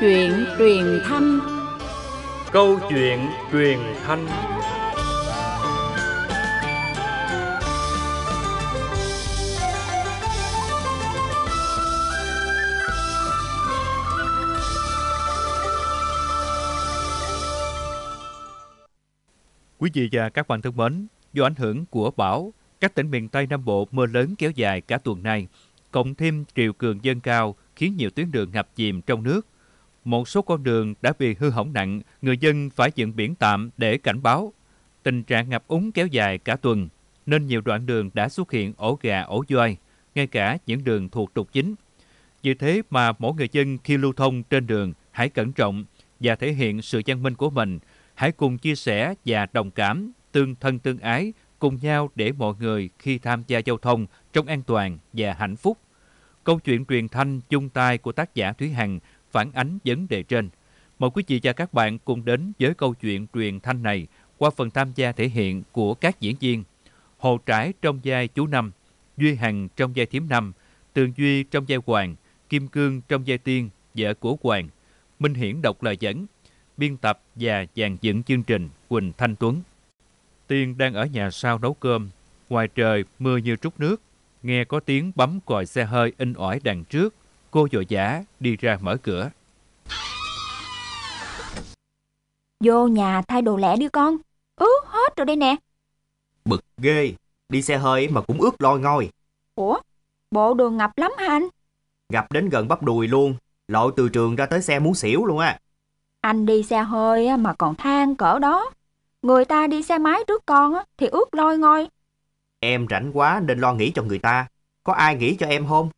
chuyện truyền thanh Câu chuyện truyền thanh Quý vị và các bạn thân mến, do ảnh hưởng của bão, các tỉnh miền Tây Nam Bộ mưa lớn kéo dài cả tuần nay, cộng thêm triều cường dâng cao khiến nhiều tuyến đường ngập chìm trong nước – một số con đường đã bị hư hỏng nặng, người dân phải dựng biển tạm để cảnh báo. Tình trạng ngập úng kéo dài cả tuần, nên nhiều đoạn đường đã xuất hiện ổ gà ổ voi, ngay cả những đường thuộc trục chính. Vì thế mà mỗi người dân khi lưu thông trên đường hãy cẩn trọng và thể hiện sự văn minh của mình, hãy cùng chia sẻ và đồng cảm, tương thân tương ái cùng nhau để mọi người khi tham gia giao thông trong an toàn và hạnh phúc. Câu chuyện truyền thanh chung tay của tác giả Thúy Hằng phản ánh vấn đề trên. Mời quý vị và các bạn cùng đến với câu chuyện truyền thanh này qua phần tham gia thể hiện của các diễn viên Hồ trái trong vai chú Năm, Duy Hằng trong vai Thiếm Năm, Tường Duy trong vai Hoàng, Kim Cương trong vai Tiên, vợ của Hoàng, Minh Hiển đọc lời dẫn, biên tập và dàn dựng chương trình Quỳnh Thanh Tuấn. Tiên đang ở nhà sau nấu cơm, ngoài trời mưa như trút nước, nghe có tiếng bấm còi xe hơi in ỏi đằng trước – Cô vội vã đi ra mở cửa. Vô nhà thay đồ lẻ đi con. Ừ, hết rồi đây nè. Bực ghê, đi xe hơi mà cũng ướt lôi ngôi. Ủa, bộ đường ngập lắm hả anh? Ngập đến gần bắp đùi luôn, lộ từ trường ra tới xe muốn xỉu luôn á. Anh đi xe hơi mà còn than cỡ đó. Người ta đi xe máy trước con thì ướt lôi ngôi. Em rảnh quá nên lo nghĩ cho người ta. Có ai nghĩ cho em không?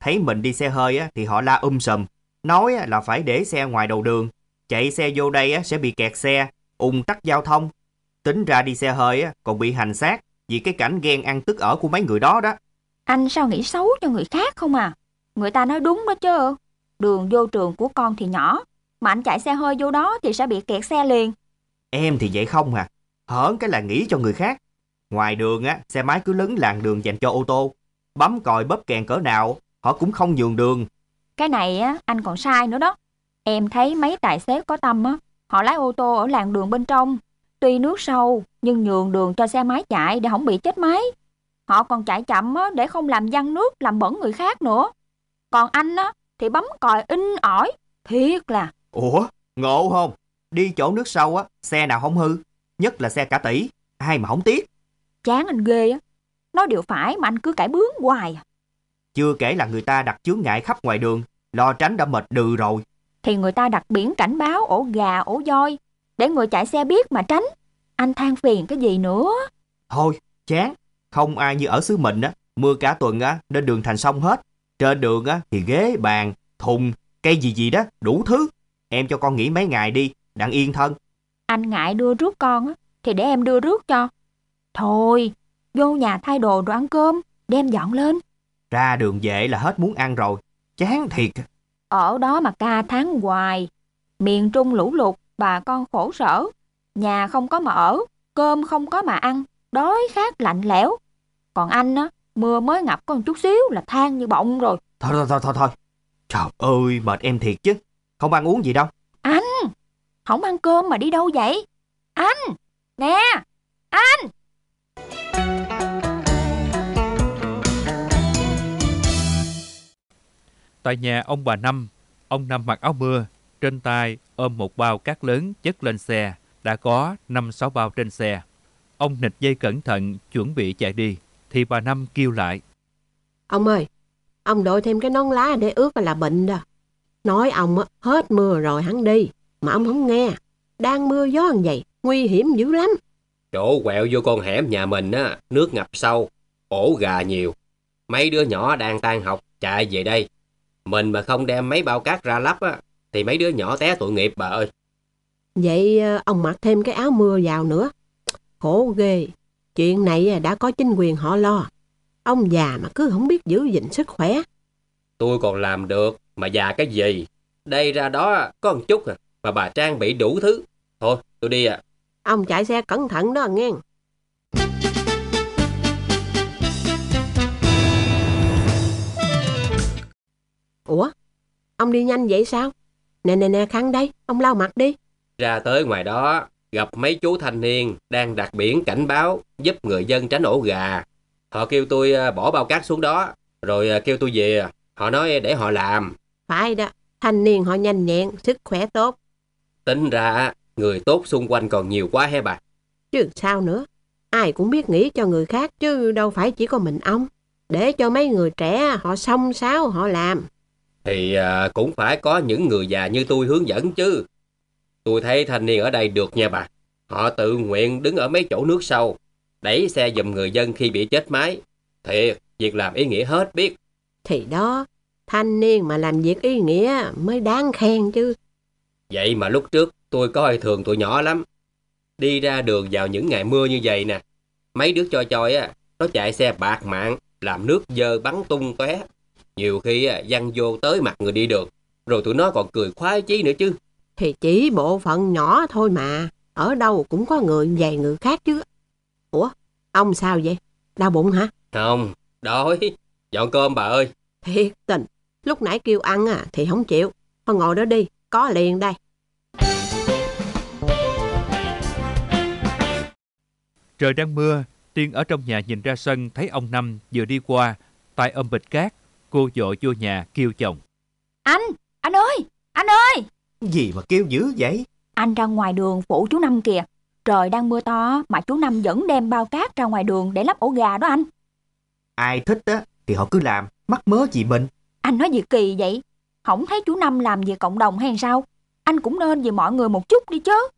thấy mình đi xe hơi á, thì họ la um sùm, nói là phải để xe ngoài đầu đường, chạy xe vô đây á, sẽ bị kẹt xe, ung tắc giao thông. Tính ra đi xe hơi á, còn bị hành xác vì cái cảnh ghen ăn tức ở của mấy người đó đó. Anh sao nghĩ xấu cho người khác không à? Người ta nói đúng đó chứ. Đường vô trường của con thì nhỏ, mà anh chạy xe hơi vô đó thì sẽ bị kẹt xe liền. Em thì vậy không à, hỡn cái là nghĩ cho người khác. Ngoài đường á, xe máy cứ lấn làng đường dành cho ô tô, bấm còi bóp kèn cỡ nào họ cũng không nhường đường. Cái này á, anh còn sai nữa đó. Em thấy mấy tài xế có tâm á, họ lái ô tô ở làng đường bên trong. Tuy nước sâu, nhưng nhường đường cho xe máy chạy để không bị chết máy. Họ còn chạy chậm á, để không làm văng nước, làm bẩn người khác nữa. Còn anh á, thì bấm còi in ỏi, thiệt là. Ủa, ngộ không? Đi chỗ nước sâu á, xe nào không hư, nhất là xe cả tỷ, ai mà không tiếc. Chán anh ghê á, nói điều phải mà anh cứ cãi bướng hoài à. Chưa kể là người ta đặt chướng ngại khắp ngoài đường, lo tránh đã mệt đừ rồi. Thì người ta đặt biển cảnh báo ổ gà, ổ voi, để người chạy xe biết mà tránh. Anh than phiền cái gì nữa? Thôi, chán. Không ai như ở xứ mình á, mưa cả tuần á, nên đường thành sông hết. Trên đường á, thì ghế, bàn, thùng, cây gì gì đó, đủ thứ. Em cho con nghỉ mấy ngày đi, đặng yên thân. Anh ngại đưa rước con á, thì để em đưa rước cho. Thôi, vô nhà thay đồ rồi ăn cơm, đem dọn lên. Ra đường về là hết muốn ăn rồi, chán thiệt. Ở đó mà ca tháng hoài, miền Trung lũ lụt, bà con khổ sở, nhà không có mà ở, cơm không có mà ăn, đói khát lạnh lẽo. Còn anh á, mưa mới ngập có một chút xíu là than như bọng rồi. Thôi thôi thôi thôi thôi. Trời ơi, mệt em thiệt chứ. Không ăn uống gì đâu. Anh, không ăn cơm mà đi đâu vậy? Anh, nè, anh. Tại nhà ông bà Năm, ông Năm mặc áo mưa, trên tay ôm một bao cát lớn chất lên xe, đã có 5-6 bao trên xe. Ông nịch dây cẩn thận chuẩn bị chạy đi, thì bà Năm kêu lại. Ông ơi, ông đội thêm cái nón lá để ướt là bệnh đó. Nói ông hết mưa rồi hắn đi, mà ông không nghe. Đang mưa gió như vậy, nguy hiểm dữ lắm. Chỗ quẹo vô con hẻm nhà mình á, nước ngập sâu, ổ gà nhiều. Mấy đứa nhỏ đang tan học chạy về đây mình mà không đem mấy bao cát ra lắp á, thì mấy đứa nhỏ té tội nghiệp bà ơi. Vậy ờ, ông mặc thêm cái áo mưa vào nữa. Khổ ghê, chuyện này đã có chính quyền họ lo. Ông già mà cứ không biết giữ gìn sức khỏe. Tôi còn làm được, mà già cái gì? Đây ra đó có một chút à, mà bà trang bị đủ thứ. Thôi, tôi đi à. Ông chạy xe cẩn thận đó nghe. Ủa, ông đi nhanh vậy sao? Nè nè nè khăn đây, ông lau mặt đi. Ra tới ngoài đó, gặp mấy chú thanh niên đang đặt biển cảnh báo giúp người dân tránh ổ gà. Họ kêu tôi à, bỏ bao cát xuống đó, rồi à, kêu tôi về. Họ nói để họ làm. Phải đó, thanh niên họ nhanh nhẹn, sức khỏe tốt. Tính ra, người tốt xung quanh còn nhiều quá he bà. Chứ sao nữa, ai cũng biết nghĩ cho người khác chứ đâu phải chỉ có mình ông. Để cho mấy người trẻ họ xong sáo họ làm. Thì à, cũng phải có những người già như tôi hướng dẫn chứ. Tôi thấy thanh niên ở đây được nha bà. Họ tự nguyện đứng ở mấy chỗ nước sâu, đẩy xe dùm người dân khi bị chết máy. Thiệt, việc làm ý nghĩa hết biết. Thì đó, thanh niên mà làm việc ý nghĩa mới đáng khen chứ. Vậy mà lúc trước tôi coi thường tụi nhỏ lắm. Đi ra đường vào những ngày mưa như vậy nè, mấy đứa choi choi á, nó chạy xe bạc mạng, làm nước dơ bắn tung tóe. Nhiều khi văn vô tới mặt người đi được, rồi tụi nó còn cười khoái chí nữa chứ. Thì chỉ bộ phận nhỏ thôi mà, ở đâu cũng có người dày người khác chứ. Ủa, ông sao vậy? Đau bụng hả? Không, đói, dọn cơm bà ơi. Thiệt tình, lúc nãy kêu ăn à, thì không chịu. Thôi ngồi đó đi, có liền đây. Trời đang mưa, Tiên ở trong nhà nhìn ra sân thấy ông Năm vừa đi qua, tay ôm bịch cát, Cô dội vô nhà kêu chồng. Anh, anh ơi, anh ơi. Gì mà kêu dữ vậy? Anh ra ngoài đường phụ chú Năm kìa. Trời đang mưa to mà chú Năm vẫn đem bao cát ra ngoài đường để lắp ổ gà đó anh. Ai thích á thì họ cứ làm, mắc mớ gì mình. Anh nói gì kỳ vậy? Không thấy chú Năm làm về cộng đồng hay sao? Anh cũng nên về mọi người một chút đi chứ.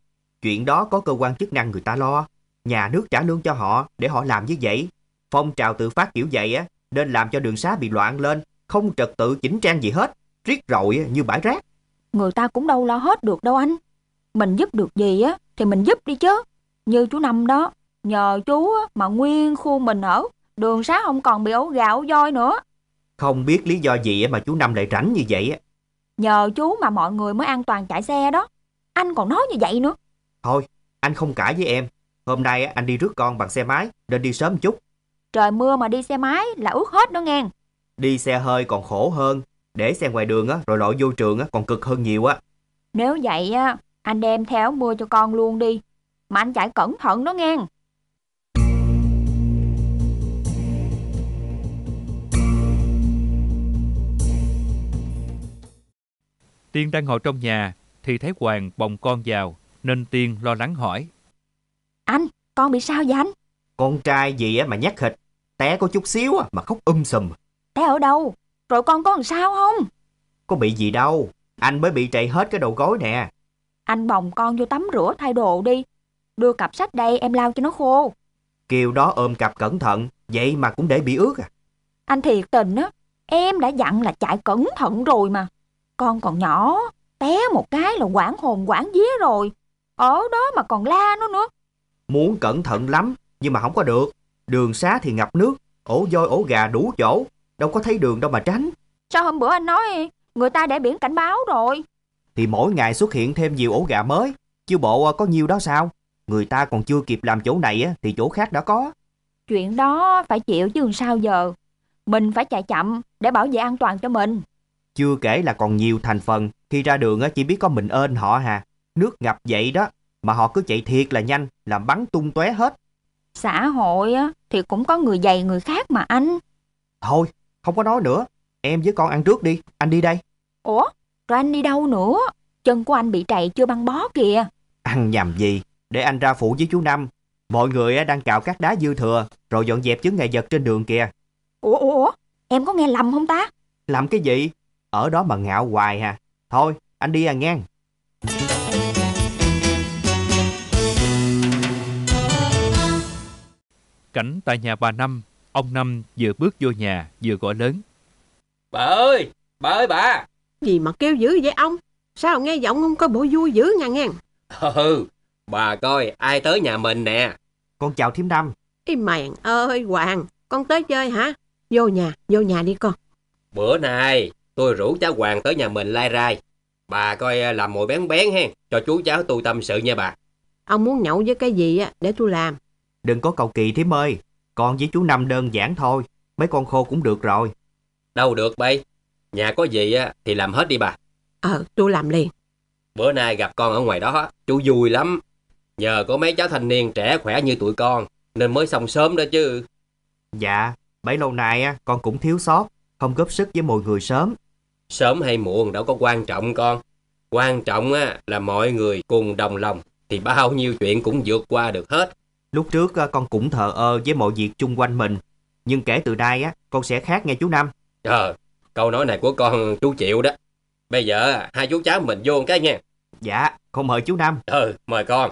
Chuyện đó có cơ quan chức năng người ta lo. Nhà nước trả lương cho họ để họ làm như vậy. Phong trào tự phát kiểu vậy á nên làm cho đường xá bị loạn lên, không trật tự chỉnh trang gì hết, riết rội như bãi rác. Người ta cũng đâu lo hết được đâu anh. Mình giúp được gì á thì mình giúp đi chứ. Như chú Năm đó, nhờ chú mà nguyên khu mình ở, đường xá không còn bị ổ gạo voi nữa. Không biết lý do gì mà chú Năm lại rảnh như vậy á. Nhờ chú mà mọi người mới an toàn chạy xe đó. Anh còn nói như vậy nữa. Thôi, anh không cãi với em. Hôm nay anh đi rước con bằng xe máy, nên đi sớm chút. Trời mưa mà đi xe máy là ướt hết đó nghe. Đi xe hơi còn khổ hơn, để xe ngoài đường á, rồi lội vô trường á, còn cực hơn nhiều á. Nếu vậy á, anh đem theo mưa cho con luôn đi. Mà anh chạy cẩn thận đó nghe. Tiên đang ngồi trong nhà thì thấy Hoàng bồng con vào nên Tiên lo lắng hỏi. Anh, con bị sao vậy anh? Con trai gì mà nhát thịt té có chút xíu à, mà khóc um sùm. Té ở đâu? Rồi con có làm sao không? Có bị gì đâu, anh mới bị trầy hết cái đầu gối nè. Anh bồng con vô tắm rửa thay đồ đi, đưa cặp sách đây em lau cho nó khô. Kiều đó ôm cặp cẩn thận, vậy mà cũng để bị ướt à. Anh thiệt tình á, em đã dặn là chạy cẩn thận rồi mà. Con còn nhỏ, té một cái là quảng hồn quảng vía rồi. Ở đó mà còn la nó nữa. Muốn cẩn thận lắm, nhưng mà không có được. Đường xá thì ngập nước, ổ voi ổ gà đủ chỗ, đâu có thấy đường đâu mà tránh. Sao hôm bữa anh nói người ta để biển cảnh báo rồi? Thì mỗi ngày xuất hiện thêm nhiều ổ gà mới, chứ bộ à, có nhiêu đó sao? Người ta còn chưa kịp làm chỗ này thì chỗ khác đã có. Chuyện đó phải chịu chứ sao giờ. Mình phải chạy chậm để bảo vệ an toàn cho mình. Chưa kể là còn nhiều thành phần, khi ra đường chỉ biết có mình ơn họ hà. Nước ngập vậy đó, mà họ cứ chạy thiệt là nhanh, làm bắn tung tóe hết. Xã hội á, thì cũng có người dày người khác mà anh. Thôi, không có nói nữa. Em với con ăn trước đi, anh đi đây. Ủa, rồi anh đi đâu nữa? Chân của anh bị trầy chưa băng bó kìa. Ăn nhầm gì, để anh ra phụ với chú Năm. Mọi người đang cạo các đá dư thừa, rồi dọn dẹp chứng ngại vật trên đường kìa. Ủa, ủa, ủa, em có nghe lầm không ta? Làm cái gì? Ở đó mà ngạo hoài hà. Thôi, anh đi à ngang. Cảnh tại nhà bà Năm, ông Năm vừa bước vô nhà vừa gọi lớn. Bà ơi, bà ơi bà. Gì mà kêu dữ vậy ông? Sao nghe giọng ông có bộ vui dữ nha nghe. Ừ, bà coi ai tới nhà mình nè. Con chào thím Năm. Ý mèn ơi Hoàng, con tới chơi hả? Vô nhà, vô nhà đi con. Bữa nay tôi rủ cháu Hoàng tới nhà mình lai rai. Bà coi à, làm mồi bén bén hen, cho chú cháu tôi tâm sự nha bà. Ông muốn nhậu với cái gì á để tôi làm. Đừng có cầu kỳ thím ơi, con với chú Năm đơn giản thôi, mấy con khô cũng được rồi. Đâu được bay, nhà có gì á thì làm hết đi bà. Ờ, tôi làm liền. Bữa nay gặp con ở ngoài đó, chú vui lắm. Nhờ có mấy cháu thanh niên trẻ khỏe như tụi con, nên mới xong sớm đó chứ. Dạ, bấy lâu nay á con cũng thiếu sót, không góp sức với mọi người sớm. Sớm hay muộn đâu có quan trọng con. Quan trọng á là mọi người cùng đồng lòng thì bao nhiêu chuyện cũng vượt qua được hết. Lúc trước à, con cũng thờ ơ với mọi việc chung quanh mình, nhưng kể từ nay á, con sẽ khác nghe chú Năm. Ờ, câu nói này của con chú chịu đó. Bây giờ hai chú cháu mình vô cái nha. Dạ, con mời chú Năm. Ừ, mời con.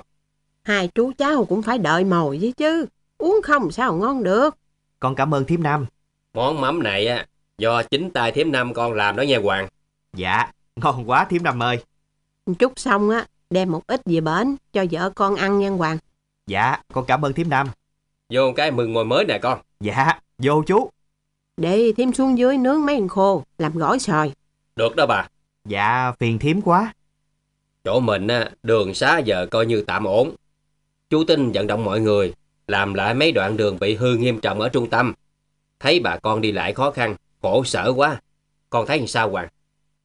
Hai chú cháu cũng phải đợi mồi với chứ, uống không sao ngon được. Con cảm ơn thím Năm. Món mắm này á, do chính tay thím Năm con làm đó nha Hoàng. Dạ, ngon quá thím Năm ơi. Chút xong á, đem một ít về bến cho vợ con ăn nha Hoàng. Dạ, con cảm ơn thím Năm. Vô cái mừng ngồi mới nè con. Dạ, vô chú. Để thím xuống dưới nướng mấy con khô, làm gỏi sòi. Được đó bà. Dạ, phiền thím quá. Chỗ mình á, đường xá giờ coi như tạm ổn. Chú Tinh vận động mọi người, làm lại mấy đoạn đường bị hư nghiêm trọng ở trung tâm. Thấy bà con đi lại khó khăn, khổ sở quá. Con thấy sao Hoàng?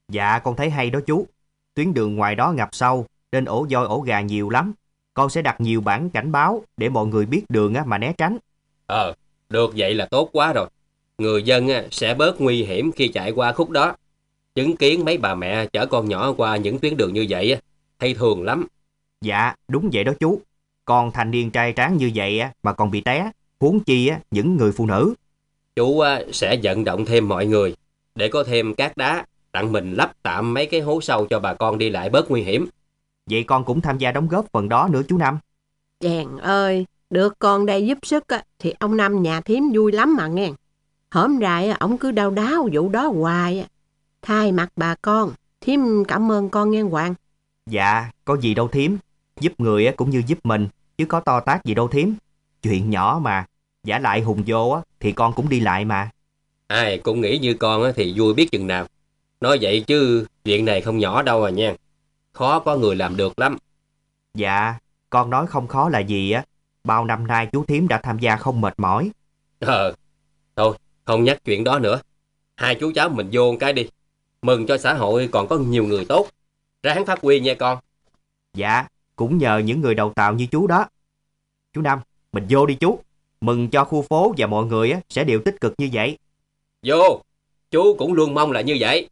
Dạ, con thấy hay đó chú. Tuyến đường ngoài đó ngập sâu, nên ổ voi ổ gà nhiều lắm. Con sẽ đặt nhiều bản cảnh báo để mọi người biết đường mà né tránh. Ờ, được vậy là tốt quá rồi. Người dân sẽ bớt nguy hiểm khi chạy qua khúc đó. Chứng kiến mấy bà mẹ chở con nhỏ qua những tuyến đường như vậy hay thường lắm. Dạ, đúng vậy đó chú. con thành niên trai tráng như vậy mà còn bị té, huống chi những người phụ nữ. Chú sẽ vận động thêm mọi người để có thêm cát đá đặng mình lắp tạm mấy cái hố sâu cho bà con đi lại bớt nguy hiểm. Vậy con cũng tham gia đóng góp phần đó nữa chú Năm. Chàng ơi, được con đây giúp sức thì ông Năm nhà thím vui lắm mà nghe. Hôm nay ông cứ đau đáo vụ đó hoài. Thay mặt bà con, thím cảm ơn con nghe Hoàng. Dạ, có gì đâu thím. Giúp người cũng như giúp mình, chứ có to tác gì đâu thím. Chuyện nhỏ mà, giả lại hùng vô thì con cũng đi lại mà. Ai cũng nghĩ như con thì vui biết chừng nào. Nói vậy chứ chuyện này không nhỏ đâu à nha khó có người làm được lắm. Dạ, con nói không khó là gì á. Bao năm nay chú Thím đã tham gia không mệt mỏi. Ờ, thôi, không nhắc chuyện đó nữa. Hai chú cháu mình vô cái đi. Mừng cho xã hội còn có nhiều người tốt. Ráng phát huy nha con. Dạ, cũng nhờ những người đầu tàu như chú đó. Chú Năm, mình vô đi chú. Mừng cho khu phố và mọi người sẽ đều tích cực như vậy. Vô, chú cũng luôn mong là như vậy.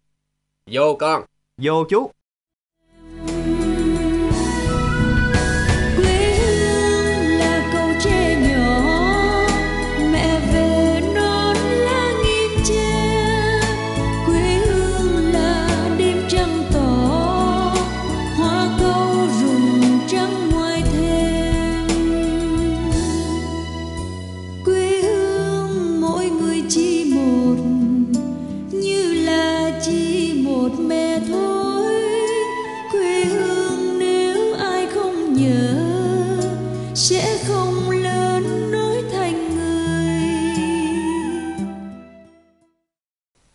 Vô con. Vô chú.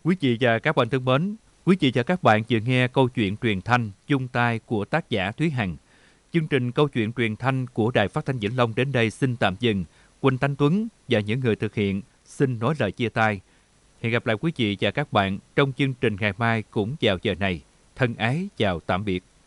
quý chị và các bạn thân mến quý chị và các bạn vừa nghe câu chuyện truyền thanh chung tay của tác giả thúy hằng chương trình câu chuyện truyền thanh của đài phát thanh vĩnh long đến đây xin tạm dừng quỳnh thanh tuấn và những người thực hiện xin nói lời chia tay hẹn gặp lại quý chị và các bạn trong chương trình ngày mai cũng vào giờ này thân ái chào tạm biệt